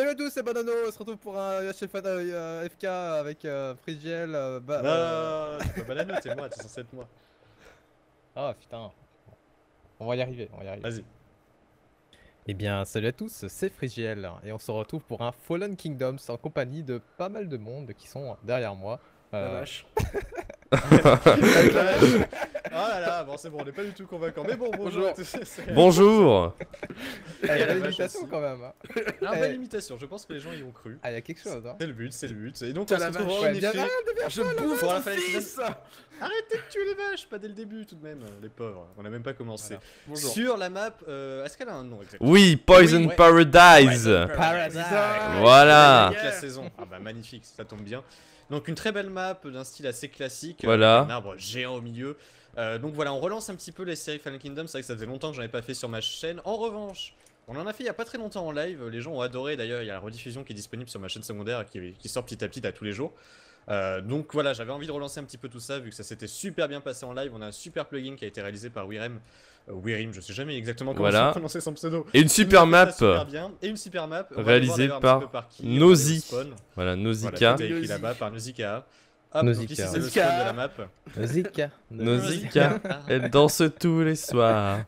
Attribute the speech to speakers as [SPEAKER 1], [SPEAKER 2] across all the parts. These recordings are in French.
[SPEAKER 1] Salut à tous, c'est Banano, on se retrouve pour un HFA FK euh, avec euh, Frigiel.
[SPEAKER 2] Euh, bah, c'est pas Banano, c'est moi, c'est censé être moi. Ah putain, on va y arriver, on va y arriver. Vas-y. Eh bien, salut à tous, c'est Frigiel et on se retrouve pour un Fallen Kingdoms en compagnie de pas mal de monde qui sont derrière moi. La euh. vache. la vache. Ah là là, bon c'est bon, on n'est pas du tout convaincant. Mais bon, bonjour. Bonjour. Eh, il y a eh, l'imitation quand même. Il y a pas eh. l'imitation, je pense que les gens y ont cru. Ah, il y a quelque chose. Hein. C'est le but, c'est le but. Et donc, on se retrouve en Je bouffe la Arrêtez de tuer les vaches, pas dès le début tout de même, les pauvres. On n'a même pas commencé. Sur la map, euh, est-ce qu'elle a un nom exactement Oui, Poison Paradise. Paradise. Voilà. La saison. Ah bah magnifique, ça tombe bien. Donc une très belle map d'un style assez classique. Euh, voilà. un arbre géant au milieu. Euh, donc voilà, on relance un petit peu les séries Final Kingdom. C'est vrai que ça faisait longtemps que j'en avais pas fait sur ma chaîne. En revanche, on en a fait il y a pas très longtemps en live. Les gens ont adoré. D'ailleurs, il y a la rediffusion qui est disponible sur ma chaîne secondaire qui, sort petit à petit à tous les jours. Euh, donc voilà, j'avais envie de relancer un petit peu tout ça vu que ça s'était super bien passé en live. On a un super plugin qui a été réalisé par Wirem euh, Wirim, je sais jamais exactement comment voilà. prononcer son pseudo. Et une super map. réalisée par, par Voilà, Nozika. Voilà, là-bas par Nozika. Hop, Donc ici, le de la map. Nozika. Elle
[SPEAKER 1] danse tous les soirs.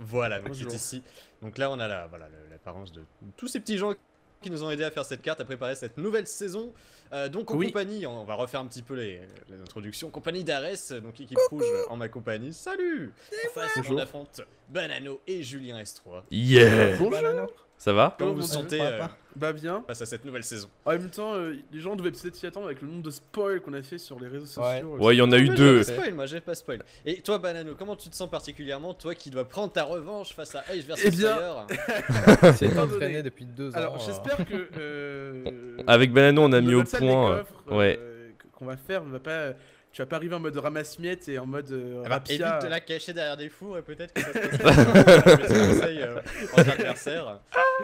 [SPEAKER 2] voilà, donc il ici. Donc là, on a l'apparence la, voilà, de tous ces petits gens qui nous ont aidés à faire cette carte, à préparer cette nouvelle saison. Euh, donc en compagnie, on va refaire un petit peu les introductions, compagnie d'Ares, euh, donc équipe rouge en ma compagnie. Salut
[SPEAKER 3] En face, on affronte Banano et Julien S3. Yeah Bonjour ça va Comment vous vous sentez euh, euh, Bah bien. Face à cette nouvelle saison. En même temps, euh, les gens devaient peut-être s'y attendre avec le nombre de spoils qu'on a
[SPEAKER 2] fait sur les réseaux sociaux. Ouais, il y en a eu deux. Pas spoil, moi j'ai pas spoil. Et toi, Banano, comment tu te sens particulièrement, toi qui dois prendre ta revanche face à Ace versus eh bien... C'est entraîné depuis deux ans. Alors
[SPEAKER 3] j'espère que.
[SPEAKER 2] Avec Banano, on
[SPEAKER 1] a mis au point. ouais.
[SPEAKER 3] Qu'on va faire, on va pas tu vas pas arriver en mode ramasse-miettes et en mode euh, Et ah bah, te la cacher derrière des fours et
[SPEAKER 2] peut-être que ça se passe conseil euh,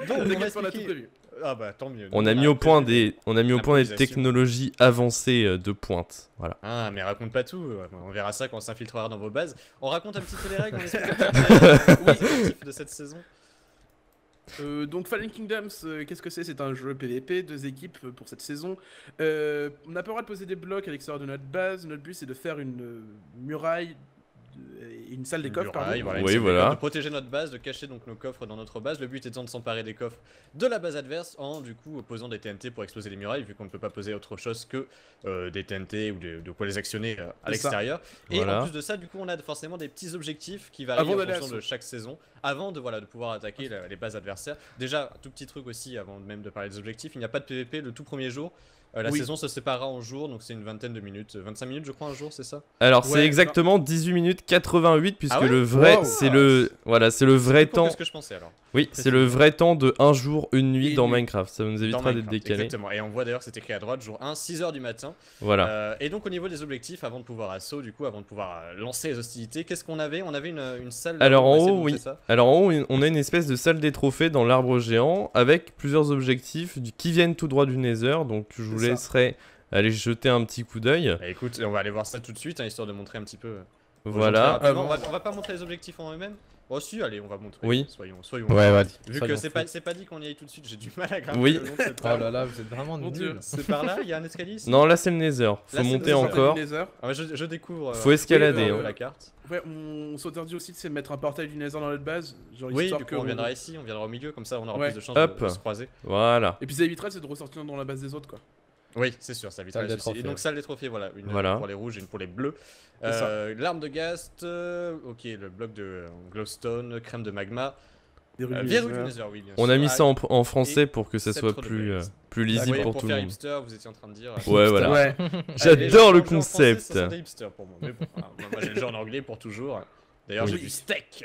[SPEAKER 2] Donc, on, on, expliqué... tout Ah bah, tant mieux. on a mis au point des, on a mis au point des technologies
[SPEAKER 1] avancées euh, de pointe.
[SPEAKER 2] Voilà. Ah, mais raconte pas tout. On verra ça quand on s'infiltrera dans vos bases. On raconte un petit peu les règles, on explique un le euh, de cette
[SPEAKER 3] saison. Euh, donc Fallen Kingdoms, euh, qu'est-ce que c'est C'est un jeu PvP, deux équipes euh, pour cette saison. on n'a pas le droit de poser des blocs à l'extérieur de notre base. Notre but c'est de faire une muraille euh, une salle des coffres,
[SPEAKER 2] De protéger notre base, de cacher donc nos coffres dans notre base. Le but étant de s'emparer des coffres de la base adverse en du coup posant des TNT pour exploser les murailles, vu qu'on ne peut pas poser autre chose que euh, des TNT ou de, quoi les actionner euh, à l'extérieur. Et en plus de ça, du coup, on a forcément des petits objectifs qui varient en fonction de chaque saison, avant de voilà de pouvoir attaquer les bases adversaires. Déjà, tout petit truc aussi, avant même de parler des objectifs, il n'y a pas de PVP le tout premier jour. Euh, la saison se séparera en jours, donc c'est une vingtaine de minutes. 25 euh, minutes, je crois, un jour, c'est ça Alors, c'est exactement
[SPEAKER 1] 18 minutes 88, puisque ah le vrai, c'est le, voilà, c'est le vrai temps. C'est ce que je pensais alors. Oui, c'est le vrai temps de un jour, une nuit dans Minecraft. Ça nous évitera d'être décalé. Exactement.
[SPEAKER 2] Et on voit d'ailleurs, c'est écrit à droite, jour 1, 6 h du matin. Voilà. Euh, et donc, au niveau des objectifs, avant de pouvoir assaut, du coup, avant de pouvoir lancer les hostilités, qu'est-ce qu'on avait On avait une, une salle. Alors en haut, oui.
[SPEAKER 1] Alors en haut, on a une espèce de salle des trophées dans l'arbre géant avec plusieurs objectifs qui viennent tout droit du Nether. Donc, je vous vous laisserai aller jeter un petit coup d'œil. Bah,
[SPEAKER 2] écoute, on va aller voir ça tout de suite, hein, histoire de montrer un petit peu. Euh, voilà. Euh, on, va, pas montrer les objectifs en eux-mêmes. Oh si, allez, on va montrer. Oui. Soyons, Ouais, ouais. Vu que c'est pas, pas, dit qu'on y aille tout de suite, j'ai du mal à
[SPEAKER 3] grimper. Oui. oh là là, vous êtes vraiment nul. C'est par là, il y a un escalier. non,
[SPEAKER 1] là c'est le Nether. Faut monter
[SPEAKER 3] encore. Ah, je, découvre. Euh, Faut escalader. Hein. La carte. on s'interdit aussi de mettre un portail du Nether dans notre base. oui, histoire on viendra ici, on viendra au milieu, comme ça on aura plus de chance De, se croiser. Voilà. Et puis ça évitera de ressortir dans la base des autres quoi. Oui, c'est sûr, ça évitera les soucis. Et donc, salle des trophées, voilà. Une voilà. pour
[SPEAKER 2] les rouges et une pour les bleus. Euh, L'arme de Gast, euh, ok, le bloc de euh, glowstone, crème de magma. Euh, Vérulizer, oui, On a mis ça en, en français pour que ça soit plus, euh, plus lisible pour, pour, tout le monde. Hipster, vous étiez en train de dire. Euh, ouais, voilà. Ouais. J'adore le concept. Français, ça pour moi. Mais bon, moi, j'ai le genre en anglais pour toujours. D'ailleurs, oui. j'ai du steak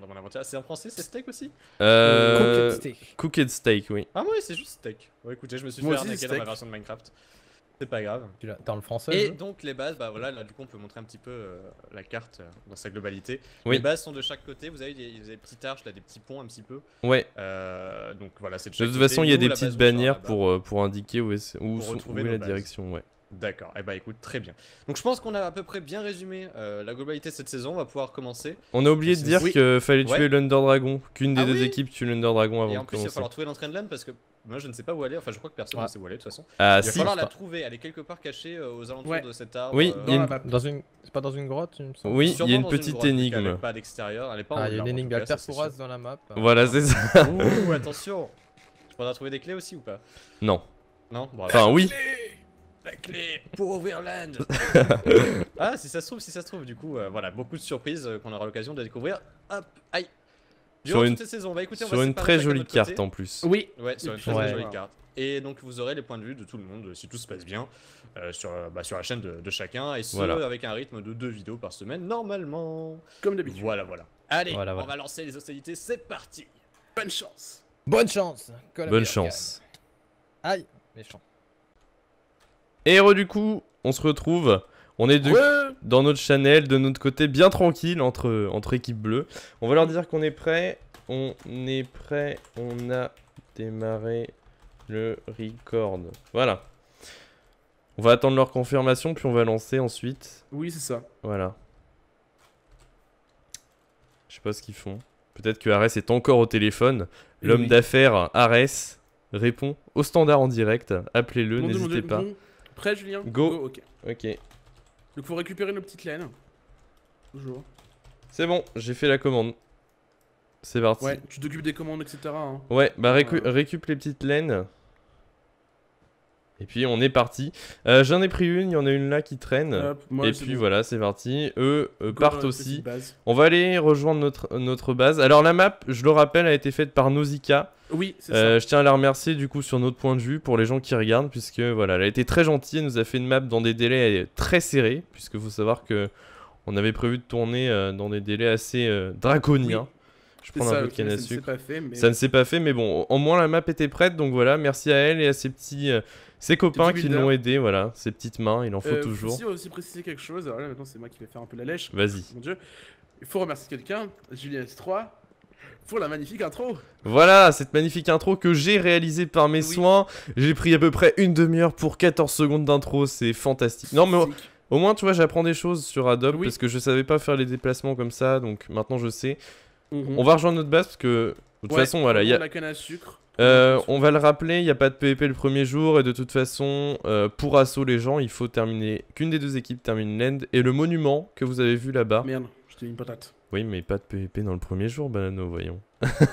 [SPEAKER 2] dans mon aventure. C'est en français, c'est steak aussi euh... Cooked steak. Cooked steak, oui. Ah oui, c'est juste steak. Ouais, écoutez, je me suis Moi fait arnaquer dans la version de Minecraft. C'est pas grave. Dans le français. Et donc les bases, bah voilà, là du coup on peut montrer un petit peu euh, la carte euh, dans sa globalité. Les bases sont de chaque côté. Vous avez des, des petites arches là, des petits ponts un petit peu. Ouais. Euh, donc voilà, c'est de, de toute façon il y a des petites
[SPEAKER 1] bannières pour euh, pour indiquer où est, où, est la direction. Ouais.
[SPEAKER 2] D'accord, et eh bah ben, écoute, très bien. Donc je pense qu'on a à peu près bien résumé euh, la globalité de cette saison, on va pouvoir commencer. On a oublié de dire qu'il fallait tuer
[SPEAKER 1] l'Under Dragon, qu'une des ah deux équipes tue l'Under Dragon avant et en plus, de commencer. il va falloir
[SPEAKER 2] trouver l'entraînement parce que moi je ne sais pas où aller, enfin je crois que personne ne sait où aller de toute façon. Ah, il va falloir la trouver, elle est quelque part cachée euh, aux alentours de cet arbre. Oui, euh, bah, dans une... c'est pas dans une grotte me Oui, il y a une petite énigme. Elle pas à l'extérieur, elle est pas en Ah, il y a une énigme à dans la map. Voilà, c'est ça. Ouh, attention Tu pourras trouver des clés aussi ou pas
[SPEAKER 1] Non. Non Enfin oui
[SPEAKER 2] clé pour Overland Ah, si ça se trouve, si ça se trouve, du coup, euh, voilà, beaucoup de surprises euh, qu'on aura l'occasion de découvrir. Hop, aïe sur une, bah, sur une très jolie carte en plus. Oui, ouais, sur une très, jolie carte. Et donc vous aurez les points de vue de tout le monde euh, si tout se passe bien sur, bah, sur la chaîne de, chacun et ce avec un rythme de deux vidéos par semaine normalement. Comme d'habitude. Voilà, voilà. Allez, on va lancer les hostilités, c'est parti. Bonne chance.
[SPEAKER 3] Bonne chance. Bonne
[SPEAKER 1] chance.
[SPEAKER 2] Aïe, méchant.
[SPEAKER 1] Et du coup, on se retrouve. On est dans notre channel, de notre côté, bien tranquille entre, équipes bleues. On va leur dire qu'on est prêt. On est prêt. On a démarré le record. Voilà. On va attendre leur confirmation, puis on va lancer ensuite. Oui, c'est ça. Voilà. Je sais pas ce qu'ils font. Peut-être que Ares est encore au téléphone. L'homme d'affaires Ares répond au standard en direct. Appelez-le, n'hésitez pas. Prêt, Julien Go.
[SPEAKER 3] ok. Donc, faut récupérer nos petites laines. Toujours.
[SPEAKER 1] C'est bon, j'ai fait la commande. C'est parti. Ouais,
[SPEAKER 3] tu t'occupes des commandes, etc. Hein. Ouais, bah récup
[SPEAKER 1] les petites laines. Et puis on est parti. Euh, j'en ai pris une, il y en a une là qui traîne. et puis voilà, c'est parti. Eux partent euh, aussi. On va aller rejoindre notre, notre base. Alors la map, je le rappelle, a été faite par Nausicaa. Oui, euh, Je tiens à la remercier du coup sur notre point de vue pour les gens qui regardent, puisque voilà, elle a été très gentille, elle nous a fait une map dans des délais très serrés, puisque faut savoir que on avait prévu de tourner euh, dans des délais assez euh, draconiens. Je prends ça, un peu de canne à sucre. Ça ne s'est pas fait, mais bon, au moins la map était prête, donc voilà, merci à elle et à ses petits, ses copains qui l'ont aidé, voilà, ses petites mains, il en faut toujours.
[SPEAKER 3] aussi préciser quelque chose, alors là c'est moi qui vais faire un peu la lèche. Vas-y. Il faut remercier quelqu'un, Julien 3 pour la magnifique intro.
[SPEAKER 1] Voilà, cette magnifique intro que j'ai réalisée par mes soins. J'ai pris à peu près une demi-heure pour 14 secondes d'intro, c'est fantastique. Non mais au, moins tu vois, j'apprends des choses sur Adobe parce que je savais pas faire les déplacements comme ça, donc maintenant je sais. Mhm. On va rejoindre notre base parce que de toute façon, voilà, il y a à euh, sucre. on va le rappeler, il n'y a pas de PvP le premier jour et de toute façon, euh, pour assaut les gens, il faut terminer qu'une des deux équipes termine l'end et le monument que vous avez vu là-bas. Merde, j'étais une patate. Oui, mais pas de PVP dans le premier jour, Banano, voyons.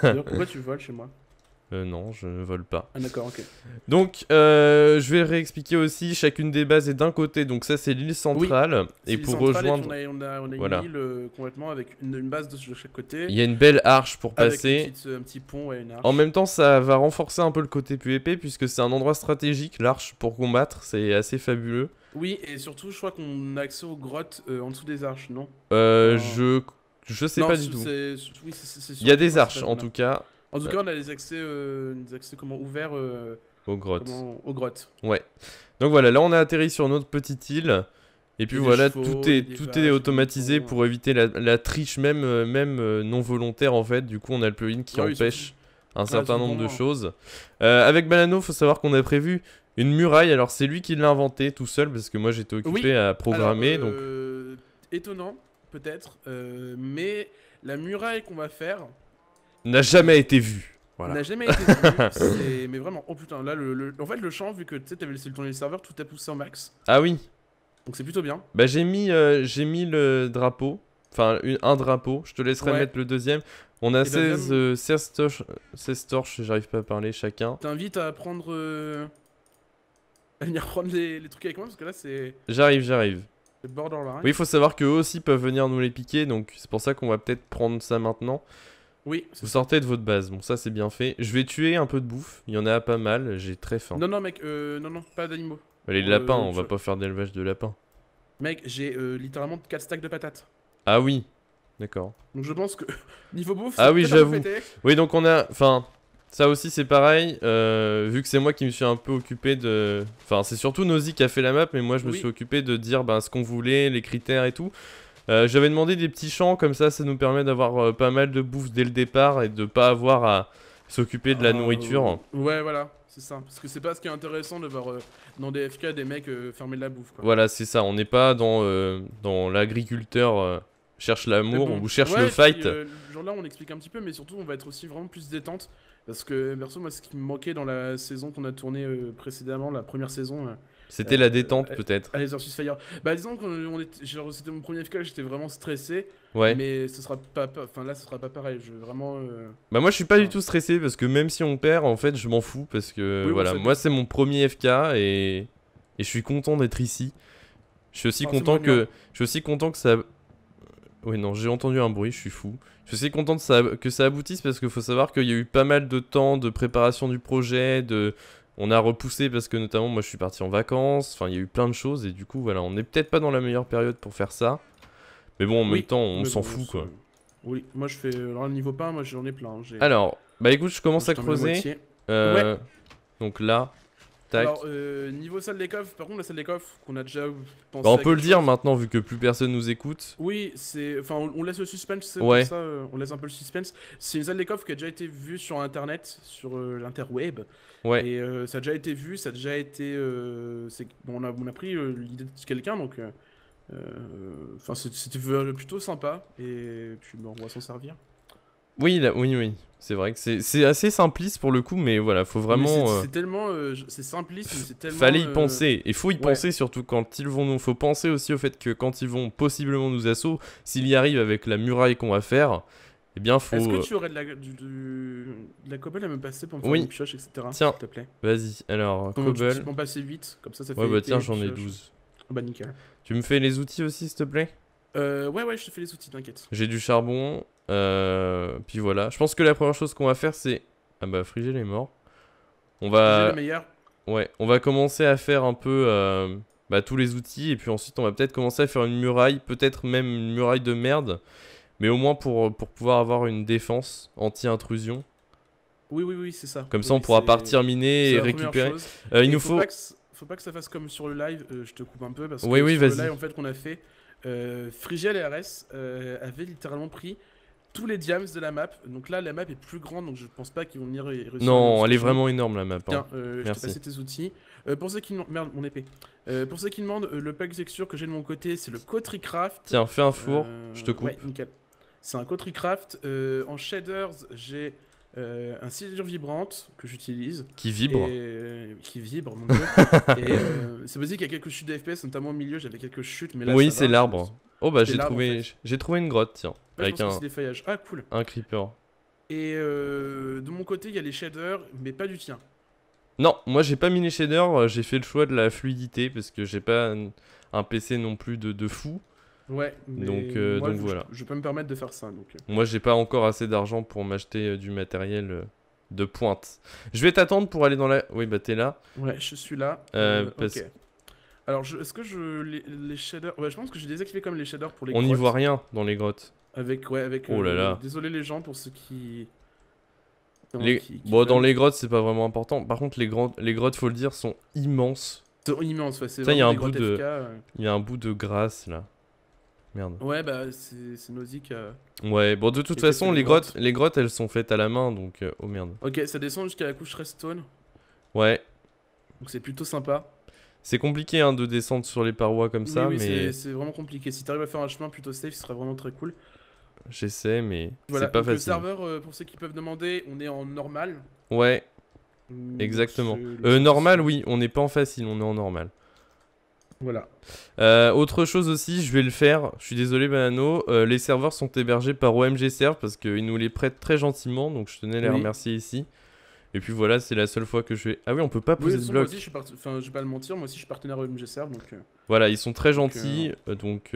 [SPEAKER 1] pourquoi tu voles chez moi euh, non, je ne vole pas. Ah, d'accord, ok. Donc, euh, je vais réexpliquer aussi, chacune des bases est d'un côté, donc ça c'est l'île centrale. et pour rejoindre... Et on a, voilà. une
[SPEAKER 3] île euh, complètement avec une, base de chaque côté. Il y a une belle arche pour passer. Euh, petit pont et une arche. En même
[SPEAKER 1] temps, ça va renforcer un peu le côté PvP, puisque c'est un endroit stratégique, l'arche pour combattre, c'est assez fabuleux.
[SPEAKER 3] Oui, et surtout, je crois qu'on a accès aux grottes en dessous des arches, non Euh, Je je sais pas du tout. Il y a des arches en tout cas. En tout bah. cas, on a les accès, euh, accès comment, ouverts euh, aux grottes. aux grottes. Ouais.
[SPEAKER 1] Donc voilà, là on a atterri sur notre petite île. Et puis voilà, tout est, tout est automatisé pour éviter la, triche même, euh, même non volontaire en fait. Du coup, on a le plugin qui ah empêche un certain nombre de choses. avec Balano, faut savoir qu'on a prévu une muraille. Alors c'est lui qui l'a inventé tout seul parce que moi j'étais occupé à programmer. donc
[SPEAKER 3] étonnant peut-être, euh, mais la muraille qu'on va faire
[SPEAKER 1] n'a jamais été vue. Voilà. N'a jamais été vue.
[SPEAKER 3] mais vraiment, oh putain, là, le, en fait, le champ, vu que tu sais, t'avais laissé le tourner le serveur, tout a poussé en max. Ah oui. Donc c'est plutôt bien.
[SPEAKER 1] Bah j'ai mis, euh, j'ai mis le drapeau, enfin un drapeau, je te laisserai mettre le deuxième. On a 16, euh, torches, j'arrive pas à parler chacun.
[SPEAKER 3] T'invite à prendre. à venir prendre les, les trucs avec moi parce que là c'est.
[SPEAKER 1] J'arrive, j'arrive. Oui, il faut savoir qu'eux aussi peuvent venir nous les piquer, donc c'est pour ça qu'on va peut-être prendre ça maintenant. Oui. Vous sortez de votre base, bon ça c'est bien fait. Je vais tuer un peu de bouffe, il y en a pas mal, j'ai très faim. Non,
[SPEAKER 3] non mec, euh, non, non, pas d'animaux. Bah, les lapins, euh, on va pas
[SPEAKER 1] faire d'élevage de lapins.
[SPEAKER 3] Mec, j'ai euh, littéralement 4 stacks de patates.
[SPEAKER 1] Ah oui, d'accord.
[SPEAKER 3] Donc je pense que niveau bouffe, ah oui j'avoue.
[SPEAKER 1] Oui donc on a, enfin, ça aussi c'est pareil, euh, vu que c'est moi qui me suis un peu occupé de... Enfin c'est surtout Nozi qui a fait la map, mais moi je me suis occupé de dire ben, ce qu'on voulait, les critères et tout. Euh, j'avais demandé des petits champs, comme ça ça nous permet d'avoir euh, pas mal de bouffe dès le départ et de pas avoir à s'occuper de la ah, nourriture.
[SPEAKER 3] Ouais voilà, c'est ça. Parce que c'est pas ce qui est intéressant de voir dans des FK des mecs fermer de la bouffe.
[SPEAKER 1] Voilà c'est ça, on n'est pas dans, dans l'agriculteur cherche l'amour ou cherche le fight.
[SPEAKER 3] genre là on explique un petit peu, mais surtout on va être aussi vraiment plus détente. Parce que, perso, moi, ce qui me manquait dans la saison qu'on a tournée euh, précédemment, la première saison. Euh, c'était la euh, détente, peut-être. À les Fire. Bah, disons que c'était mon premier FK, j'étais vraiment stressé. Ouais. Mais ce sera pas, enfin là, ce sera pas pareil. Je vraiment.
[SPEAKER 1] Bah moi, je suis pas du tout stressé parce que même si on perd, en fait, je m'en fous parce que voilà, moi c'est mon premier FK et, et je suis content d'être ici. Je suis aussi content que je suis aussi content que ça oui, non, j'ai entendu un bruit, je suis fou. Je suis content de que ça aboutisse parce qu'il faut savoir qu'il y a eu pas mal de temps de préparation du projet, de... On a repoussé parce que notamment moi je suis parti en vacances, enfin il y a eu plein de choses et du coup voilà, on n'est peut-être pas dans la meilleure période pour faire ça. Mais bon en même temps on s'en fout quoi.
[SPEAKER 3] Oui, moi je fais... le niveau pas, moi j'en ai plein. Hein, alors, bah écoute je commence à creuser. Euh,
[SPEAKER 1] donc là, alors,
[SPEAKER 3] euh, niveau salle des coffres, par contre, la salle des coffres, qu'on a déjà pensé. Bah, on peut le dire maintenant,
[SPEAKER 1] vu que plus personne nous écoute.
[SPEAKER 3] Oui, c'est. Enfin, on, laisse le suspense, c'est ça, euh, on laisse un peu le suspense. C'est une salle des coffres qui a déjà été vue sur internet, sur euh, l'interweb. Ouais. Et ça a déjà été vu, ça a déjà été. Bon, on, a, on a pris l'idée de quelqu'un, donc. Enfin, c'était plutôt sympa, et puis on va s'en servir.
[SPEAKER 1] Oui, là, oui, oui. C'est vrai que c'est assez simpliste pour le coup, mais voilà, faut vraiment. C'est
[SPEAKER 3] tellement. Euh, c'est simpliste, mais c'est tellement. Fallait y euh, penser. Et faut y
[SPEAKER 1] penser surtout quand ils vont nous. Faut penser aussi au fait que quand ils vont possiblement nous assaut, s'ils y arrivent avec la muraille qu'on va faire, eh bien faut. Est-ce que euh, tu
[SPEAKER 3] aurais de la, du, la cobble à me passer pour me faire oui. une pioche, etc. Tiens, s'il te plaît. Vas-y, alors, cobble. Tu peux passer vite, comme ça, ça fait. Ouais, bah tiens, j'en ai 12. Ah bah nickel.
[SPEAKER 1] Tu me fais les outils aussi, s'il te plaît
[SPEAKER 3] euh, ouais, ouais, je te fais les outils, t'inquiète.
[SPEAKER 1] J'ai du charbon, euh, puis voilà, je pense que la première chose qu'on va faire c'est... Ah bah Frigel est mort. On va... Ouais, on va commencer à faire un peu euh, bah, tous les outils et puis ensuite on va peut-être commencer à faire une muraille, peut-être même une muraille de merde, mais au moins pour, pour pouvoir avoir une défense anti-intrusion.
[SPEAKER 3] Oui, oui, oui, c'est ça. Comme ça on pourra partir miner et récupérer. Euh, il nous faut... faut... Pas que, ça fasse comme sur le live, je te coupe un peu parce que sur le live en fait qu'on a fait, Frigel et RS avaient littéralement pris tous les diams de la map. Donc là, la map est plus grande, donc je pense pas qu'ils vont venir réussir. Non, elle est vraiment énorme la map. Hein. Tiens, euh, je passé tes outils. Euh, euh, pour ceux qui demandent, merde, mon épée. pour ceux qui demandent, le pack texture que j'ai de mon côté, c'est le cotricraft Tiens, fais un four, je te coupe. C'est un cotricraft, en shaders, j'ai un cylindre vibrante que j'utilise. Qui vibre Qui vibre, mon dieu. c'est possible qu'il y a quelques chutes d'fps notamment au milieu, j'avais quelques chutes. Mais là, oui, c'est l'arbre. Oh bah j'ai trouvé,
[SPEAKER 1] j'ai trouvé une grotte, tiens. Avec un... Ah, cool. Un creeper.
[SPEAKER 3] Et euh, de mon côté, il y a les shaders, mais pas du tien.
[SPEAKER 1] Non, moi j'ai pas mis les shaders, euh, j'ai fait le choix de la fluidité parce que j'ai pas un, PC non plus de, de fou. Ouais, donc, euh, voilà.
[SPEAKER 3] Je, peux me permettre de faire ça. Donc.
[SPEAKER 1] Moi j'ai pas encore assez d'argent pour m'acheter du matériel de pointe. Je vais t'attendre pour aller dans la. Oui, bah t'es là.
[SPEAKER 3] Ouais, je suis là. Alors, est-ce que je. Les, shaders. je pense que j'ai désactivé comme les shaders pour les On n'y voit rien
[SPEAKER 1] dans les grottes.
[SPEAKER 3] Avec, ouais, avec. Oh euh, là Désolé les gens pour ceux qui. bon, dans les grottes,
[SPEAKER 1] c'est pas vraiment important. Par contre, les, grandes... les grottes, faut le dire, sont immenses. Sont immenses, ouais, c'est Il y, a un bout de... Euh. y a un bout de grâce là. Merde.
[SPEAKER 3] Ouais, bah, c'est nausique. Euh. Ouais, bon, de toute façon, les grottes,
[SPEAKER 1] les grottes, elles sont faites à la main, donc. oh merde.
[SPEAKER 3] Ok, ça descend jusqu'à la couche redstone. Ouais. Donc c'est plutôt sympa.
[SPEAKER 1] C'est compliqué hein, de descendre sur les parois comme ça, oui, mais. C'est
[SPEAKER 3] vraiment compliqué. Si t'arrives à faire un chemin plutôt safe, ce serait vraiment très cool
[SPEAKER 1] j'essaie, mais voilà, c'est pas facile. Le serveur,
[SPEAKER 3] euh, pour ceux qui peuvent demander, on est en normal.
[SPEAKER 1] Ouais, exactement. Euh, normal, oui, on n'est pas en facile, on est en normal. Voilà. Euh, autre chose aussi, je vais le faire. Je suis désolé, Banano. les serveurs sont hébergés par OMG Serve parce qu'ils nous les prêtent très gentiment. Donc je tenais à les remercier ici. Et puis voilà, c'est la seule fois que je vais. Ah oui, on peut pas poser de bloc. Moi aussi, je
[SPEAKER 3] suis enfin, je vais pas le mentir, moi aussi je suis partenaire au MGSR. Donc, euh, Voilà, ils sont très gentils.
[SPEAKER 1] Euh, euh, donc,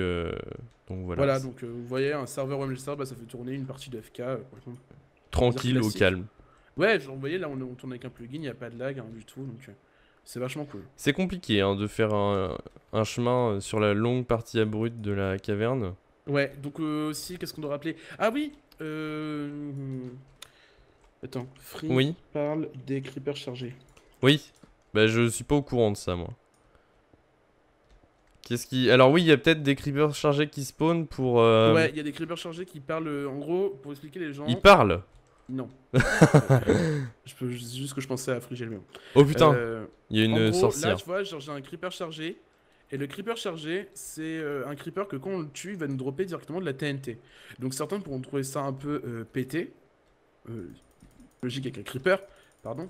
[SPEAKER 1] donc, voilà. Voilà,
[SPEAKER 3] donc vous voyez, un serveur MGSR, bah, ça fait tourner une partie d'AFK. Tranquille, au calme. Ouais, genre, vous voyez, là on, tourne avec un plugin, il n'y a pas de lag hein, du tout. Donc. C'est vachement cool.
[SPEAKER 1] C'est compliqué hein, de faire un, chemin sur la longue partie abrupte de la caverne.
[SPEAKER 3] Ouais, donc aussi, qu'est-ce qu'on doit rappeler Ah oui euh, Attends, Free parle des creepers chargés.
[SPEAKER 1] Oui, bah je suis pas au courant de ça moi. Qu'est-ce qui... Alors oui, il y a peut-être des creepers chargés qui spawnent pour... Euh, ouais,
[SPEAKER 3] il y a des creepers chargés qui parlent, euh, en gros, pour expliquer les gens... Ils parlent Non. je peux juste que je pensais à Frigel Mion. Oh putain, euh, il y a une sorcière. Là, tu vois, j'ai un creeper chargé. Et le creeper chargé, c'est un creeper que quand on le tue, il va nous dropper directement de la TNT. Donc certains pourront trouver ça un peu euh, pété. Logique avec un creeper, pardon.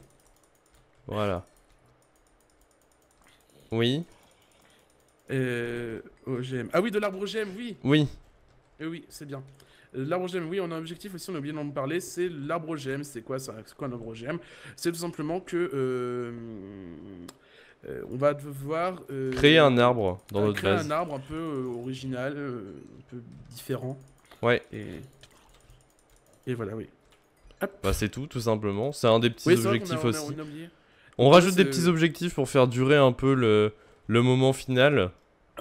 [SPEAKER 3] Voilà. Oui. Euh, OGM. Ah oui, de l'arbre OGM, oui. Oui. Et eh oui, c'est bien. Euh, l'arbre OGM, oui, on a un objectif aussi, on a oublié d'en parler, c'est l'arbre OGM. C'est quoi, ça, quoi un arbre OGM C'est tout simplement que... Euh, euh, on va devoir... créer un arbre dans notre Créer un arbre un peu original, un peu différent.
[SPEAKER 1] Ouais. et voilà, oui. Bah, c'est tout, tout simplement. C'est un des petits objectifs aussi. On, rajoute des petits objectifs pour faire durer un peu le, le moment final.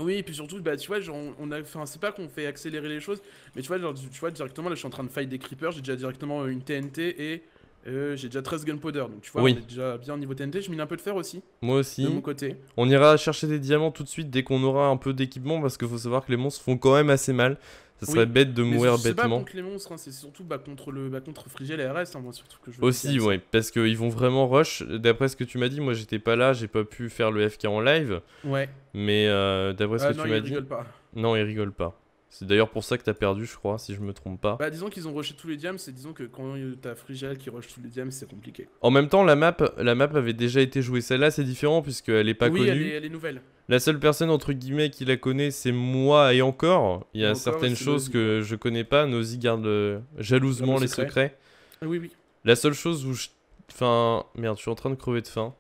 [SPEAKER 3] Oui, et puis surtout, bah, tu vois, genre, on a, c'est pas qu'on fait accélérer les choses, mais tu vois, genre, tu vois, directement, là, je suis en train de fight des creepers, j'ai déjà directement euh, une TNT et j'ai déjà 13 gunpowder, donc tu vois, on est déjà bien au niveau TNT. Je mine un peu de fer aussi. Moi aussi. De mon côté.
[SPEAKER 1] On ira chercher des diamants tout de suite dès qu'on aura un peu d'équipement, parce qu'il faut savoir que les monstres font quand même assez mal. Ça serait bête de mourir bêtement. C'est pas contre
[SPEAKER 3] les monstres, hein, c'est surtout bah, contre le bah, contre Frigel et RS, hein, moi surtout que je. Aussi, ouais,
[SPEAKER 1] parce qu'ils vont vraiment rush. D'après ce que tu m'as dit, moi j'étais pas là, j'ai pas pu faire le FK en live. Ouais. Mais euh, d'après ce ah que tu m'as dit. Pas. Non, ils rigolent pas. C'est d'ailleurs pour ça que t'as perdu, je crois, si je me trompe pas. Bah,
[SPEAKER 3] disons qu'ils ont rushé tous les diams, c'est disons que quand t'as Frigial qui rush tous les diams, c'est compliqué.
[SPEAKER 1] En même temps, la map, la map avait déjà été jouée. Celle-là, c'est différent puisqu'elle est pas connue. Elle elle est, nouvelle. La seule personne, entre guillemets, qui la connaît, c'est moi et encore. Il y a certaines choses que je connais pas. nosy garde jalousement les secrets. Oui, oui. La seule chose où je. Enfin, merde, je suis en train de crever de faim.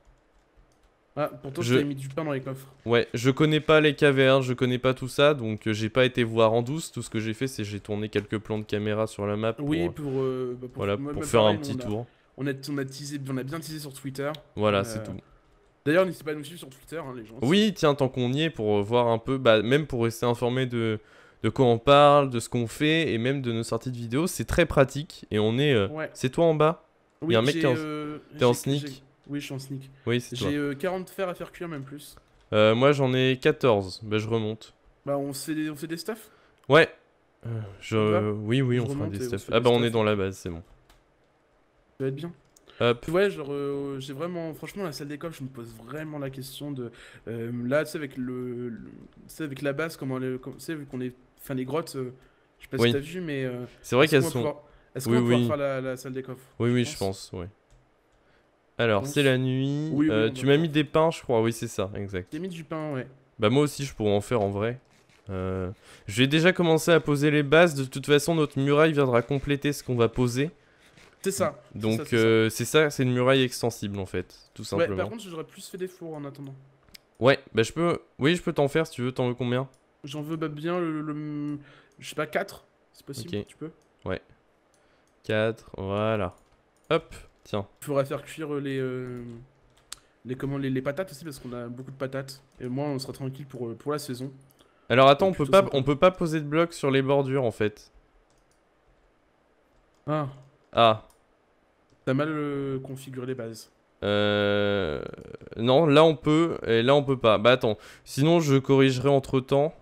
[SPEAKER 3] Ah, pourtant, je t'avais mis du pain dans les coffres.
[SPEAKER 1] Ouais, je connais pas les cavernes, je connais pas tout ça, donc euh, j'ai pas été voir en douce. Tout ce que j'ai fait, c'est j'ai tourné quelques plans de caméra sur la map. oui, pour, euh, bah, faire un petit tour.
[SPEAKER 3] On a, bien teasé sur Twitter. Voilà, euh, c'est tout. D'ailleurs, n'hésitez pas à nous suivre sur Twitter, hein, les gens.
[SPEAKER 1] Oui, tiens, tant qu'on y est, pour voir un peu, bah, même pour rester informé de, de quoi on parle, de ce qu'on fait, et même de nos sorties de vidéos, c'est très pratique. Et on est. C'est toi en bas oui, Il y a un mec en sneak. Oui, je suis en sneak.
[SPEAKER 3] Oui, c'est J'ai 40 euh, fers à faire cuire, même plus.
[SPEAKER 1] Euh, moi, j'en ai 14. Bah, je remonte.
[SPEAKER 3] Bah, on fait des, on fait des stuff.
[SPEAKER 1] Ouais. Euh, je... Oui, oui, on fera des Ah, bah, on est dans la base, c'est bon.
[SPEAKER 3] Ça va être bien. Ouais, genre, j'ai vraiment, franchement, la salle des coffres, je me pose vraiment la question de, là, tu sais, avec le, tu sais, avec la base, comment, tu sais, vu qu'on est, enfin, les grottes, je sais pas si si t'as vu, mais c'est vrai qu'elles sont. Est-ce qu'on peut faire la, salle des coffres
[SPEAKER 1] Oui, oui, je pense, oui. Alors, c'est la nuit. Euh, tu m'as mis des pains, je crois. Oui, c'est ça, exact. T'as mis du pain, ouais. Bah, moi aussi, je pourrais en faire en vrai. Euh, je vais déjà commencé à poser les bases. De toute façon, notre muraille viendra compléter ce qu'on va poser. C'est ça. Donc, c'est ça, c'est euh, une muraille extensible en fait, tout simplement. Ouais, par contre,
[SPEAKER 3] j'aurais plus fait des fours en attendant.
[SPEAKER 1] Ouais, bah je peux. Oui, je peux t'en faire si tu veux. T'en veux combien
[SPEAKER 3] J'en veux bah, bien le, Je sais pas, 4. C'est possible, tu peux
[SPEAKER 1] Ouais. 4, voilà. Hop. Tiens.
[SPEAKER 3] Il faire cuire les, euh, les, comment, les, patates aussi parce qu'on a beaucoup de patates. Et au moins on sera tranquille pour, euh, pour la saison.
[SPEAKER 1] Alors attends, on peut, pas, on peut pas poser de blocs sur les bordures en fait. Ah. Ah.
[SPEAKER 3] T'as mal euh, configuré les bases.
[SPEAKER 1] Euh... Non, là on peut et là on peut pas. Bah attends, sinon je corrigerai entre temps.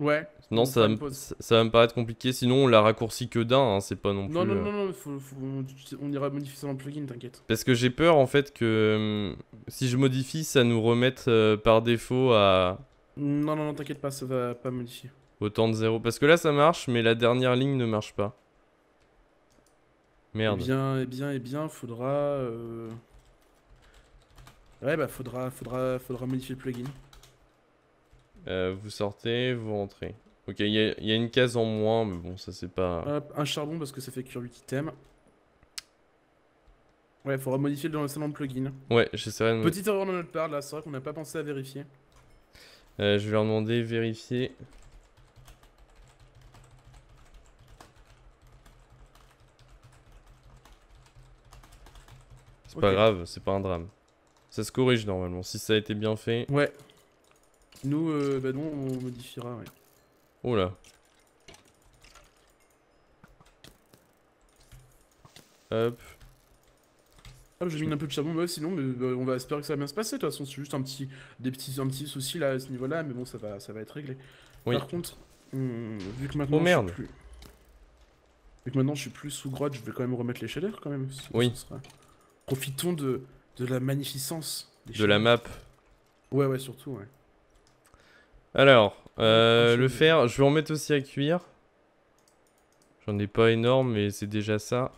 [SPEAKER 3] Ouais. Non, ça va, me, ça
[SPEAKER 1] paraître compliqué, sinon on l'a raccourci que d'un, hein, c'est pas non, plus... Non, euh.
[SPEAKER 3] non, non, on, ira modifier ça le plugin, t'inquiète.
[SPEAKER 1] Parce que j'ai peur, en fait, que hum, si je modifie, ça nous remette euh, par défaut à...
[SPEAKER 3] Non, non, non, t'inquiète pas, ça va pas modifier.
[SPEAKER 1] Autant de zéro. Parce que là, ça marche, mais la dernière ligne ne marche pas. Merde. Eh bien, eh
[SPEAKER 3] bien, eh bien, faudra... Euh, ouais, bah, faudra, faudra, faudra modifier le plugin.
[SPEAKER 1] vous sortez, vous rentrez. Ok, il y, a une case en moins, mais bon, ça c'est pas.
[SPEAKER 3] Hop, un charbon parce que ça fait cuire 8 items. Ouais, faudra modifier dans le salon de plugin.
[SPEAKER 1] Ouais, j'essaierai de. Petite
[SPEAKER 3] erreur de notre part là, c'est vrai qu'on n'a pas pensé à vérifier.
[SPEAKER 1] Euh, je vais leur demander vérifier. C'est pas grave, c'est pas un drame. Ça se corrige normalement, si ça a été bien fait.
[SPEAKER 3] Ouais. Nous, euh, bah non, on modifiera, ouais. Oh là Hop. Ah, j'ai mis un peu de charbon, bah, sinon, bah, on va espérer que ça va bien se passer. De toute façon, c'est juste un petit, des petits, un souci là à ce niveau-là, mais bon, ça va, ça va être réglé. Par contre, hmm, vu que oh, maintenant, je suis plus, vu que maintenant je suis plus sous grotte, je vais quand même remettre les chaleurs quand même. Oui. Profitons de, la magnificence. de la map. Ouais, ouais, surtout, ouais.
[SPEAKER 1] Alors, euh, le fer, je vais en mettre aussi à cuire. J'en ai pas énorme, mais c'est déjà ça.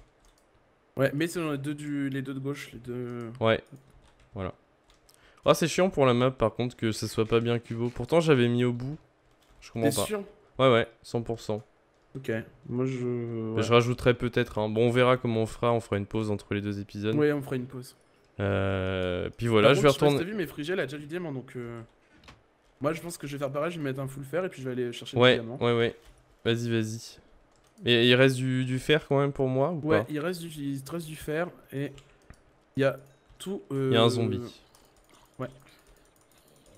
[SPEAKER 3] Ouais, mais c'est les deux, les deux de gauche, les deux...
[SPEAKER 1] Ouais, voilà. Ah, c'est chiant pour la map, par contre, que ça soit pas bien cubo. Pourtant, j'avais mis au bout. Je comprends pas. sûr Ouais, ouais, 100%.
[SPEAKER 3] Ok, moi je... Je
[SPEAKER 1] rajouterai peut-être, hein. bon on verra comment on fera, on fera une pause entre les deux épisodes. Oui, on fera une pause. Euh... Puis voilà, je vais retourner... as
[SPEAKER 3] a déjà donc... Euh, moi, je pense que je vais faire pareil, je vais mettre un full fer et puis je vais aller chercher ouais, diamants. Ouais,
[SPEAKER 1] ouais, Vas-y, vas-y. Et il reste du, du, fer quand même pour moi ou Ouais,
[SPEAKER 3] il, reste du, il reste du fer et
[SPEAKER 1] il y a tout. Euh, il y a un zombie. Ouais.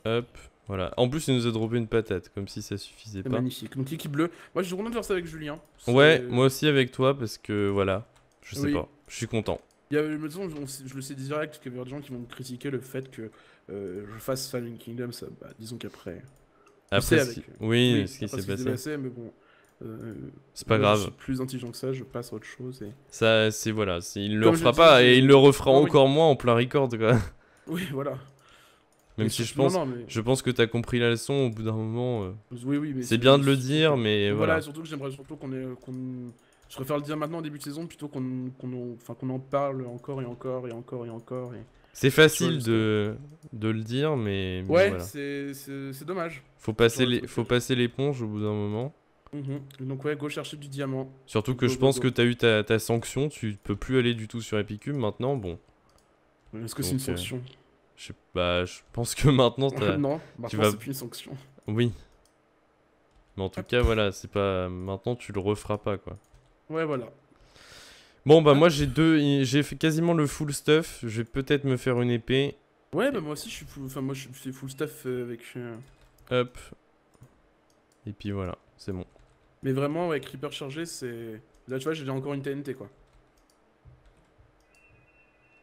[SPEAKER 1] Hop, voilà. En plus, il nous a droppé une patate, comme si ça suffisait pas. Magnifique.
[SPEAKER 3] Donc, l'équipe bleu Moi, je suis content de faire ça avec Julien. Ouais, moi aussi
[SPEAKER 1] avec toi parce que voilà. Je sais pas. Je suis content.
[SPEAKER 3] Il y a, je, le sais direct qu'il y a des gens qui vont me critiquer le fait que euh, je fasse Fallen Kingdom, ça, bah, disons qu'après. Après, oui, ce qui s'est passé. Mais bon, euh, c'est pas grave. Je suis plus intelligent que ça, je passe à autre chose. Et...
[SPEAKER 1] Ça, c'est voilà, il le refera pas et il le refera encore moins en plein record, quoi.
[SPEAKER 3] Oui, voilà. Même si je pense,
[SPEAKER 1] je pense que t'as compris la leçon au bout d'un moment. Euh, c'est bien de le dire, mais voilà.
[SPEAKER 3] surtout que j'aimerais surtout qu'on je préfère le dire maintenant en début de saison plutôt qu'on en, parle encore et encore et encore et encore.
[SPEAKER 1] C'est facile de, le dire, mais. Ouais,
[SPEAKER 3] c'est dommage. Faut passer
[SPEAKER 1] faut passer l'éponge au bout d'un moment.
[SPEAKER 3] Mhm. Donc ouais, go chercher du diamant. Surtout que je pense que t'as eu
[SPEAKER 1] ta, sanction, tu peux plus aller du tout sur Epicum maintenant, bon. Est-ce que c'est une euh, sanction je, sais, pas bah, je pense que maintenant Non, bah, maintenant c'est plus une sanction. Oui. Mais en tout cas, voilà, c'est pas... Maintenant tu le referas pas, quoi. Ouais, voilà. Bon, bah, ah. moi, j'ai deux. J'ai fait quasiment le full stuff. Je vais peut-être me faire une épée.
[SPEAKER 3] Ouais, bah, moi aussi, je suis full, enfin, moi, je suis full stuff euh, avec. Euh,
[SPEAKER 1] Hop. Et puis voilà, c'est bon.
[SPEAKER 3] Mais vraiment, avec Creeper chargé, c'est. Là, tu vois, j'ai encore une TNT, quoi.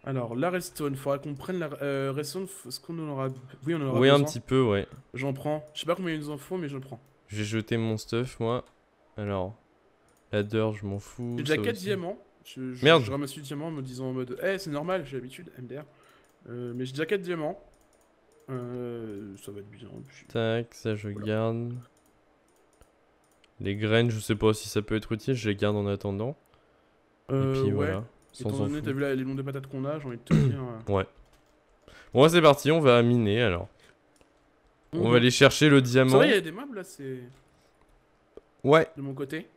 [SPEAKER 3] Alors, la redstone, faudra qu'on prenne la restone euh, redstone, est-ce qu'on aura Oui, on aura Oui, un petit peu, ouais. J'en prends. Je sais pas combien ils nous en faut, mais je prends.
[SPEAKER 1] J'ai jeté mon stuff, moi. Alors, Ladder, je m'en fous. J'ai déjà 4 diamants.
[SPEAKER 3] Je, Merde. Je ramasse du diamants en me disant en mode, eh, c'est normal, j'ai l'habitude, MDR. Euh, mais j'ai déjà 4 diamants. Euh, ça va être bien.
[SPEAKER 1] Tac, ça je garde. Les graines, je sais pas si ça peut être utile, je les garde en attendant.
[SPEAKER 3] Euh, Et puis ouais. voilà. Sans Étant t'as vu là, les noms patates qu'on a, j'ai envie de te dire.
[SPEAKER 1] Euh. ouais. Bon, c'est parti, on va miner alors. On, va aller chercher le diamant. C'est vrai, il
[SPEAKER 3] y a des meubles là, c'est. Ouais. De mon côté.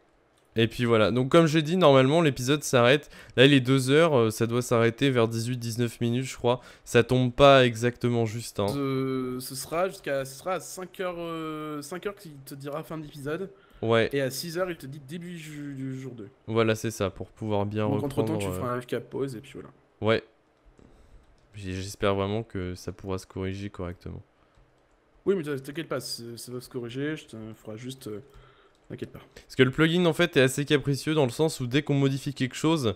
[SPEAKER 1] Et puis voilà, donc comme j'ai dit, normalement l'épisode s'arrête. Là, il est 2 h euh, ça doit s'arrêter vers 18-19 minutes, je crois. Ça tombe pas exactement juste. Hein.
[SPEAKER 3] ce sera jusqu'à à 5 h euh, heures qu'il te dira fin d'épisode. Ouais. Et à 6 h il te dit début du jour 2.
[SPEAKER 1] Voilà, c'est ça, pour pouvoir bien donc, reprendre. Entre temps, tu euh, feras
[SPEAKER 3] un FK pause et puis voilà.
[SPEAKER 1] Ouais. J'espère vraiment que ça pourra se corriger correctement.
[SPEAKER 3] Oui, mais t'inquiète pas, ça va se corriger. Il faudra juste parce
[SPEAKER 1] que le plugin en fait est assez capricieux dans le sens où dès qu'on modifie quelque chose,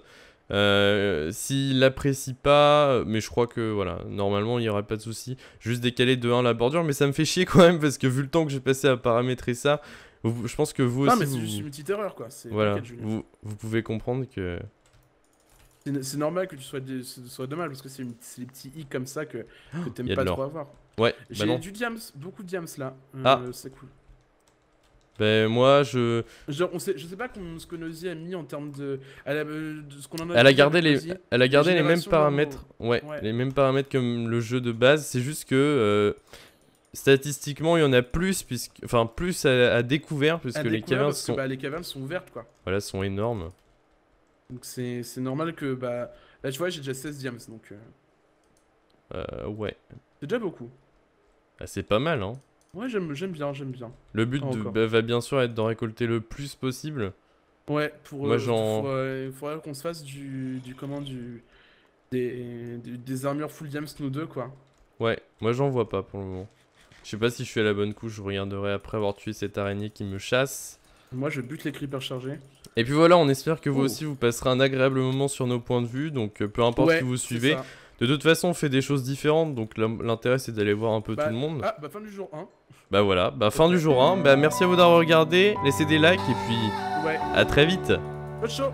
[SPEAKER 1] euh, s'il l'apprécie pas, mais je crois que voilà, normalement il n'y aurait pas de souci. Juste décaler de 1 la bordure, mais ça me fait chier quand même parce que vu le temps que j'ai passé à paramétrer ça, je pense que vous non, mais c'est juste une petite erreur quoi. Voilà, vous, vous, pouvez comprendre que.
[SPEAKER 3] C'est normal que tu sois, de, dommage parce que c'est les petits i comme ça que, que ah, t'aimes pas trop avoir. Ouais, j'ai bah du diams, beaucoup de diams là. Euh, ah. C'est cool.
[SPEAKER 1] Ben moi je.
[SPEAKER 3] je sais pas ce que Nozy a mis en termes de. Elle a, euh, gardé les, elle a gardé les mêmes paramètres.
[SPEAKER 1] Ouais, les mêmes paramètres que le jeu de base. C'est juste que euh, statistiquement il y en a plus puisque, enfin plus à, découvert puisque les cavernes sont. bah,
[SPEAKER 3] les cavernes sont ouvertes quoi.
[SPEAKER 1] Voilà, sont énormes.
[SPEAKER 3] Donc c'est, normal que bah là tu vois j'ai déjà 16 diams donc.
[SPEAKER 1] Euh. ouais. C'est déjà beaucoup. Bah, c'est pas mal hein.
[SPEAKER 3] Ouais, j'aime bien, j'aime bien. Le but bah,
[SPEAKER 1] va bien sûr être d'en récolter le plus possible.
[SPEAKER 3] Ouais, pour. Moi, euh, Il faudrait, qu'on se fasse du, du comment du des, des armures full gems nous deux quoi.
[SPEAKER 1] Ouais, moi j'en vois pas pour le moment. Je sais pas si je suis à la bonne couche, je regarderai après avoir tué cette araignée qui me chasse.
[SPEAKER 3] Moi je bute les creeper chargés.
[SPEAKER 1] Et puis voilà, on espère que vous oh. aussi vous passerez un agréable moment sur nos points de vue, donc euh, peu importe si qui vous suivez. De toute façon, on fait des choses différentes, donc l'intérêt c'est d'aller voir un peu bah, tout le monde. Ah,
[SPEAKER 3] bah fin du jour 1.
[SPEAKER 1] Bah voilà, bah fin du jour 1. Bah merci à vous d'avoir regardé, laissez des likes et puis à très vite.
[SPEAKER 3] Bonne